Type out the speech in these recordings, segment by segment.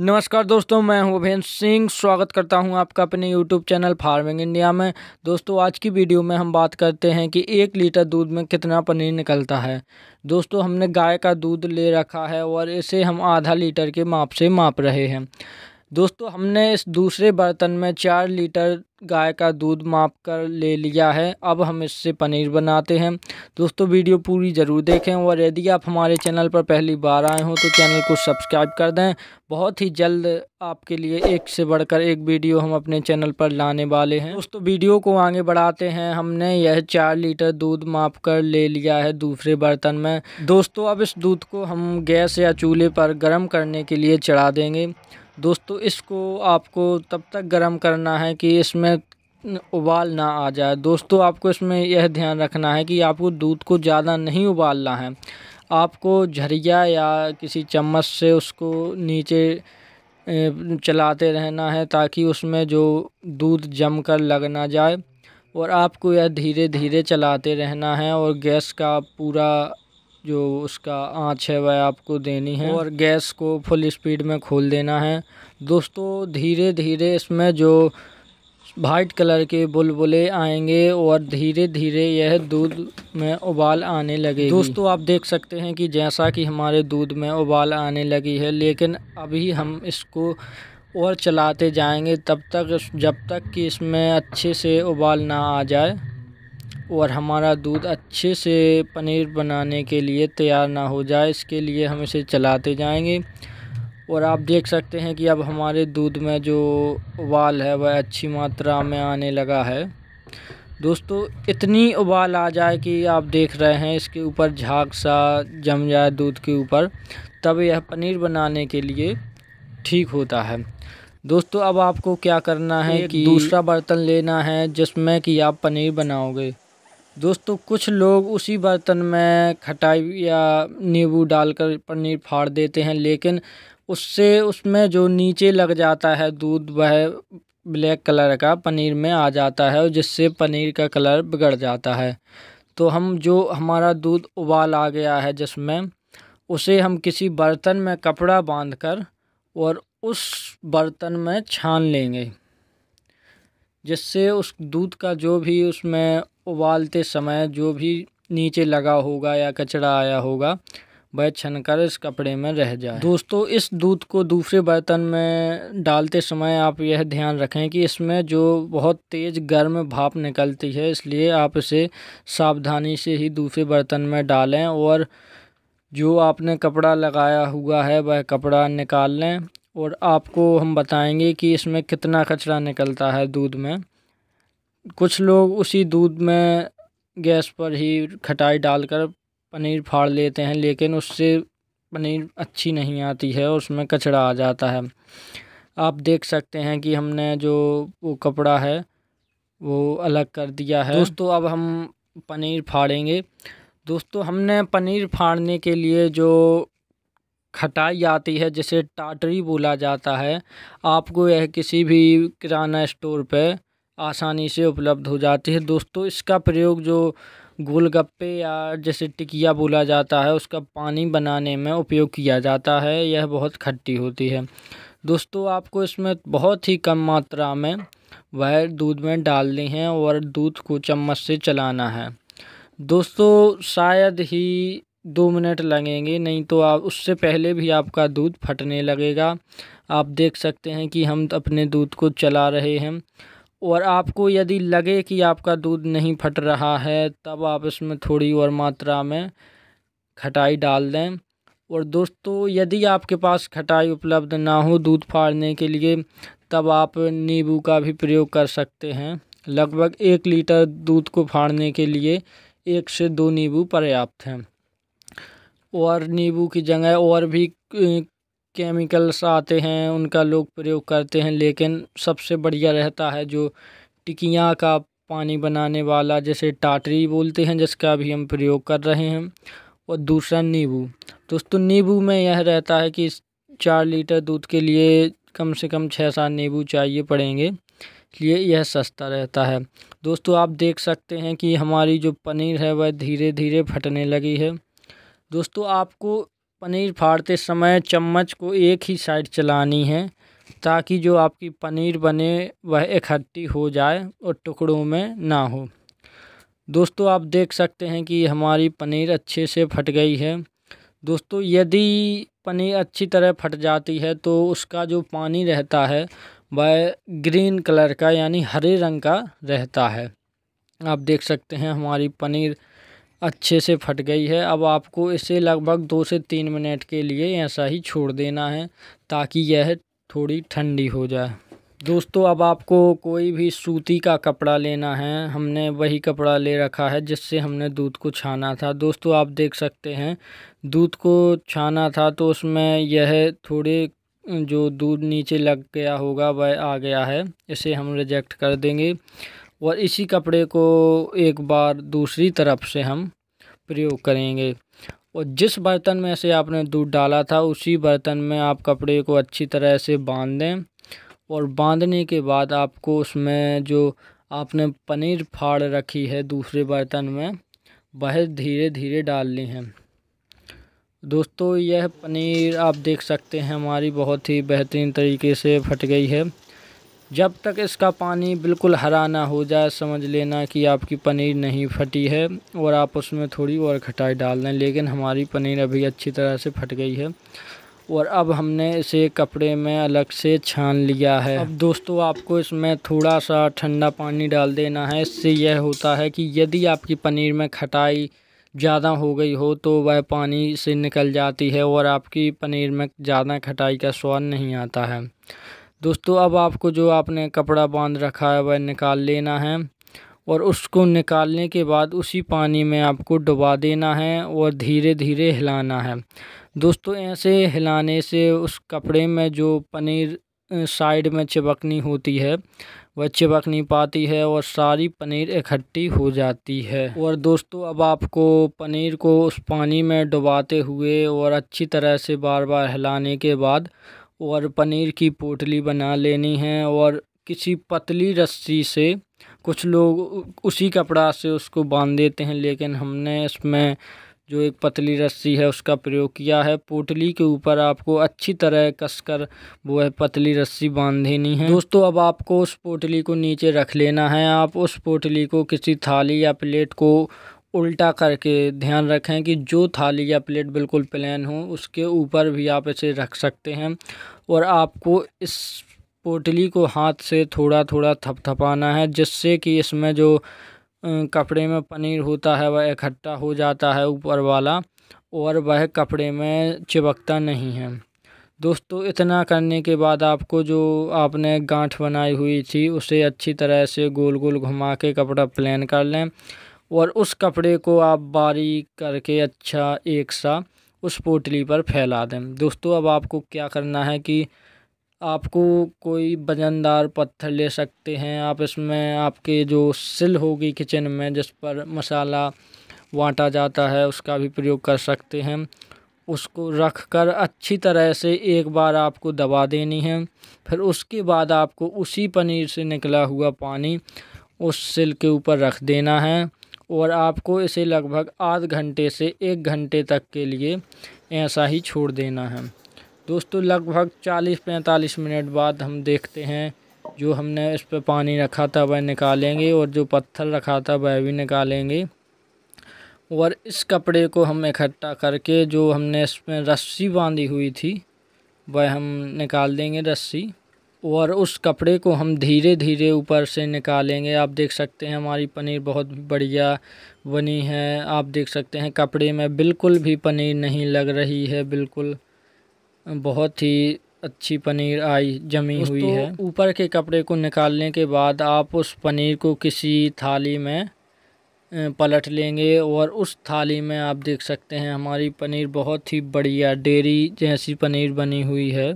नमस्कार दोस्तों मैं हूं भूपेंद्र सिंह स्वागत करता हूं आपका अपने यूट्यूब चैनल फार्मिंग इंडिया में दोस्तों आज की वीडियो में हम बात करते हैं कि एक लीटर दूध में कितना पनीर निकलता है दोस्तों हमने गाय का दूध ले रखा है और इसे हम आधा लीटर के माप से माप रहे हैं दोस्तों हमने इस दूसरे बर्तन में चार लीटर गाय का दूध माप कर ले लिया है अब हम इससे पनीर बनाते हैं दोस्तों वीडियो पूरी ज़रूर देखें और यदि आप हमारे चैनल पर पहली बार आए हों तो चैनल को सब्सक्राइब कर दें बहुत ही जल्द आपके लिए एक से बढ़कर एक वीडियो हम अपने चैनल पर लाने वाले हैं दोस्तों वीडियो को आगे बढ़ाते हैं हमने यह चार लीटर दूध माप कर ले लिया है दूसरे बर्तन में दोस्तों अब इस दूध को हम गैस या चूल्हे पर गर्म करने के लिए चढ़ा देंगे दोस्तों इसको आपको तब तक गर्म करना है कि इसमें उबाल ना आ जाए दोस्तों आपको इसमें यह ध्यान रखना है कि आपको दूध को ज़्यादा नहीं उबालना है आपको झरिया या किसी चम्मच से उसको नीचे चलाते रहना है ताकि उसमें जो दूध जम कर लग ना जाए और आपको यह धीरे धीरे चलाते रहना है और गैस का पूरा जो उसका आँच है वह आपको देनी है और गैस को फुल स्पीड में खोल देना है दोस्तों धीरे धीरे इसमें जो वाइट कलर के बुलबुले आएंगे और धीरे धीरे यह दूध में उबाल आने लगे दोस्तों आप देख सकते हैं कि जैसा कि हमारे दूध में उबाल आने लगी है लेकिन अभी हम इसको और चलाते जाएंगे तब तक जब तक कि इसमें अच्छे से उबाल ना आ जाए और हमारा दूध अच्छे से पनीर बनाने के लिए तैयार ना हो जाए इसके लिए हम इसे चलाते जाएंगे और आप देख सकते हैं कि अब हमारे दूध में जो उबाल है वह अच्छी मात्रा में आने लगा है दोस्तों इतनी उबाल आ जाए कि आप देख रहे हैं इसके ऊपर झाग सा जम जाए दूध के ऊपर तब यह पनीर बनाने के लिए ठीक होता है दोस्तों अब आपको क्या करना है कि दूसरा बर्तन लेना है जिसमें कि आप पनीर बनाओगे दोस्तों कुछ लोग उसी बर्तन में खटाई या नींबू डालकर पनीर फाड़ देते हैं लेकिन उससे उसमें जो नीचे लग जाता है दूध वह ब्लैक कलर का पनीर में आ जाता है और जिससे पनीर का कलर बिगड़ जाता है तो हम जो हमारा दूध उबाल आ गया है जिसमें उसे हम किसी बर्तन में कपड़ा बांधकर और उस बर्तन में छान लेंगे जिससे उस दूध का जो भी उसमें उबालते समय जो भी नीचे लगा होगा या कचरा आया होगा वह छन कर इस कपड़े में रह जाए दोस्तों इस दूध को दूसरे बर्तन में डालते समय आप यह ध्यान रखें कि इसमें जो बहुत तेज़ गर्म भाप निकलती है इसलिए आप इसे सावधानी से ही दूसरे बर्तन में डालें और जो आपने कपड़ा लगाया हुआ है वह कपड़ा निकाल लें और आपको हम बताएंगे कि इसमें कितना कचरा निकलता है दूध में कुछ लोग उसी दूध में गैस पर ही खटाई डालकर पनीर फाड़ लेते हैं लेकिन उससे पनीर अच्छी नहीं आती है उसमें कचरा आ जाता है आप देख सकते हैं कि हमने जो वो कपड़ा है वो अलग कर दिया है दोस्तों अब हम पनीर फाड़ेंगे दोस्तों हमने पनीर फाड़ने के लिए जो खटाई आती है जिसे टाटरी बोला जाता है आपको यह किसी भी किराना स्टोर पे आसानी से उपलब्ध हो जाती है दोस्तों इसका प्रयोग जो गोलगप्पे या जैसे टिकिया बोला जाता है उसका पानी बनाने में उपयोग किया जाता है यह बहुत खट्टी होती है दोस्तों आपको इसमें बहुत ही कम मात्रा में वह दूध में डालनी है और दूध को चम्मच से चलाना है दोस्तों शायद ही दो मिनट लगेंगे नहीं तो आप उससे पहले भी आपका दूध फटने लगेगा आप देख सकते हैं कि हम अपने दूध को चला रहे हैं और आपको यदि लगे कि आपका दूध नहीं फट रहा है तब आप इसमें थोड़ी और मात्रा में खटाई डाल दें और दोस्तों यदि आपके पास खटाई उपलब्ध ना हो दूध फाड़ने के लिए तब आप नींबू का भी प्रयोग कर सकते हैं लगभग एक लीटर दूध को फाड़ने के लिए एक से दो नींबू पर्याप्त हैं और नींबू की जगह और भी केमिकल्स आते हैं उनका लोग प्रयोग करते हैं लेकिन सबसे बढ़िया रहता है जो टिकिया का पानी बनाने वाला जैसे टाटरी बोलते हैं जिसका भी हम प्रयोग कर रहे हैं और दूसरा नींबू दोस्तों नींबू में यह रहता है कि चार लीटर दूध के लिए कम से कम छः सात नींबू चाहिए पड़ेंगे इसलिए यह सस्ता रहता है दोस्तों आप देख सकते हैं कि हमारी जो पनीर है वह धीरे धीरे फटने लगी है दोस्तों आपको पनीर फाड़ते समय चम्मच को एक ही साइड चलानी है ताकि जो आपकी पनीर बने वह इकट्ठी हो जाए और टुकड़ों में ना हो दोस्तों आप देख सकते हैं कि हमारी पनीर अच्छे से फट गई है दोस्तों यदि पनीर अच्छी तरह फट जाती है तो उसका जो पानी रहता है वह ग्रीन कलर का यानी हरे रंग का रहता है आप देख सकते हैं हमारी पनीर अच्छे से फट गई है अब आपको इसे लगभग दो से तीन मिनट के लिए ऐसा ही छोड़ देना है ताकि यह थोड़ी ठंडी हो जाए दोस्तों अब आपको कोई भी सूती का कपड़ा लेना है हमने वही कपड़ा ले रखा है जिससे हमने दूध को छाना था दोस्तों आप देख सकते हैं दूध को छाना था तो उसमें यह थोड़े जो दूध नीचे लग गया होगा वह आ गया है इसे हम रिजेक्ट कर देंगे और इसी कपड़े को एक बार दूसरी तरफ से हम प्रयोग करेंगे और जिस बर्तन में से आपने दूध डाला था उसी बर्तन में आप कपड़े को अच्छी तरह से बांध दें और बांधने के बाद आपको उसमें जो आपने पनीर फाड़ रखी है दूसरे बर्तन में वह धीरे धीरे डालनी है दोस्तों यह पनीर आप देख सकते हैं हमारी बहुत ही बेहतरीन तरीके से फट गई है जब तक इसका पानी बिल्कुल हरा ना हो जाए समझ लेना कि आपकी पनीर नहीं फटी है और आप उसमें थोड़ी और खटाई डाल दें लेकिन हमारी पनीर अभी अच्छी तरह से फट गई है और अब हमने इसे कपड़े में अलग से छान लिया है अब दोस्तों आपको इसमें थोड़ा सा ठंडा पानी डाल देना है इससे यह होता है कि यदि आपकी पनीर में खटाई ज़्यादा हो गई हो तो वह पानी से निकल जाती है और आपकी पनीर में ज़्यादा खटाई का स्वाद नहीं आता है दोस्तों अब आपको जो आपने कपड़ा बांध रखा है वह निकाल लेना है और उसको निकालने के बाद उसी पानी में आपको डुबा देना है और धीरे धीरे हिलाना है दोस्तों ऐसे हिलाने से उस कपड़े में जो पनीर साइड में चिपकनी होती है वह चिपक नहीं पाती है और सारी पनीर इकट्ठी हो जाती है और दोस्तों अब आपको पनीर को उस पानी में डुबाते हुए और अच्छी तरह से बार बार हिलाने के बाद और पनीर की पोटली बना लेनी है और किसी पतली रस्सी से कुछ लोग उसी कपड़ा से उसको बांध देते हैं लेकिन हमने इसमें जो एक पतली रस्सी है उसका प्रयोग किया है पोटली के ऊपर आपको अच्छी तरह कसकर वो है पतली रस्सी बांध देनी है दोस्तों अब आपको उस पोटली को नीचे रख लेना है आप उस पोटली को किसी थाली या प्लेट को उल्टा करके ध्यान रखें कि जो थाली या प्लेट बिल्कुल प्लेन हो उसके ऊपर भी आप इसे रख सकते हैं और आपको इस पोटली को हाथ से थोड़ा थोड़ा थपथपाना है जिससे कि इसमें जो कपड़े में पनीर होता है वह इकट्ठा हो जाता है ऊपर वाला और वह कपड़े में चिपकता नहीं है दोस्तों इतना करने के बाद आपको जो आपने गांठ बनाई हुई थी उसे अच्छी तरह से गोल गोल घुमा के कपड़ा प्लान कर लें और उस कपड़े को आप बारीक करके अच्छा एक सा उस पोटली पर फैला दें दोस्तों अब आपको क्या करना है कि आपको कोई वजनदार पत्थर ले सकते हैं आप इसमें आपके जो सिल होगी किचन में जिस पर मसाला बाँटा जाता है उसका भी प्रयोग कर सकते हैं उसको रख कर अच्छी तरह से एक बार आपको दबा देनी है फिर उसके बाद आपको उसी पनीर से निकला हुआ पानी उस सिल के ऊपर रख देना है और आपको इसे लगभग आध घंटे से एक घंटे तक के लिए ऐसा ही छोड़ देना है दोस्तों लगभग 40-45 मिनट बाद हम देखते हैं जो हमने इस पर पानी रखा था वह निकालेंगे और जो पत्थर रखा था वह भी निकालेंगे और इस कपड़े को हम इकट्ठा करके जो हमने इसमें रस्सी बांधी हुई थी वह हम निकाल देंगे रस्सी और उस कपड़े को हम धीरे धीरे ऊपर से निकालेंगे आप देख सकते हैं हमारी पनीर बहुत बढ़िया बनी है आप देख सकते हैं कपड़े में बिल्कुल भी पनीर नहीं लग रही है बिल्कुल बहुत ही अच्छी पनीर आई जमी हुई है ऊपर के कपड़े को निकालने के बाद आप उस पनीर को किसी थाली में पलट लेंगे और उस थाली में आप देख सकते हैं हमारी पनीर बहुत ही बढ़िया डेरी जैसी पनीर बनी हुई है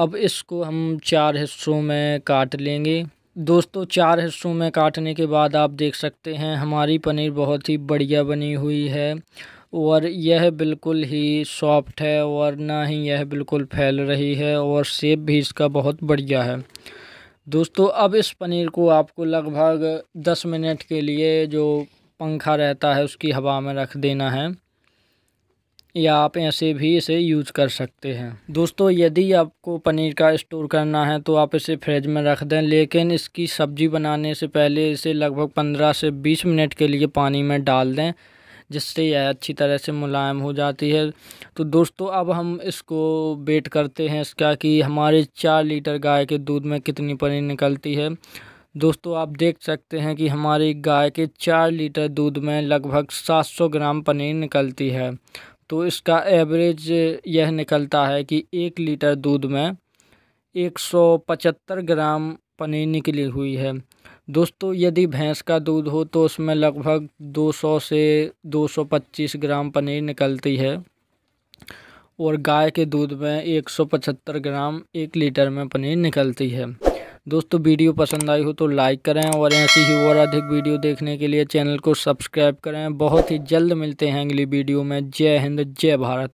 अब इसको हम चार हिस्सों में काट लेंगे दोस्तों चार हिस्सों में काटने के बाद आप देख सकते हैं हमारी पनीर बहुत ही बढ़िया बनी हुई है और यह बिल्कुल ही सॉफ्ट है और ना ही यह बिल्कुल फैल रही है और सेब भी इसका बहुत बढ़िया है दोस्तों अब इस पनीर को आपको लगभग दस मिनट के लिए जो पंखा रहता है उसकी हवा में रख देना है या आप ऐसे भी इसे यूज कर सकते हैं दोस्तों यदि आपको पनीर का स्टोर करना है तो आप इसे फ्रिज में रख दें लेकिन इसकी सब्ज़ी बनाने से पहले इसे लगभग पंद्रह से बीस मिनट के लिए पानी में डाल दें जिससे यह अच्छी तरह से मुलायम हो जाती है तो दोस्तों अब हम इसको वेट करते हैं इसका कि हमारे चार लीटर गाय के दूध में कितनी पनीर निकलती है दोस्तों आप देख सकते हैं कि हमारी गाय के चार लीटर दूध में लगभग सात सौ ग्राम पनीर निकलती है तो इसका एवरेज यह निकलता है कि एक लीटर दूध में एक सौ पचहत्तर ग्राम पनीर निकली हुई है दोस्तों यदि भैंस का दूध हो तो उसमें लगभग 200 से 225 ग्राम पनीर निकलती है और गाय के दूध में 175 ग्राम एक लीटर में पनीर निकलती है दोस्तों वीडियो पसंद आई हो तो लाइक करें और ऐसी ही और अधिक वीडियो देखने के लिए चैनल को सब्सक्राइब करें बहुत ही जल्द मिलते हैं अगली वीडियो में जय हिंद जय भारत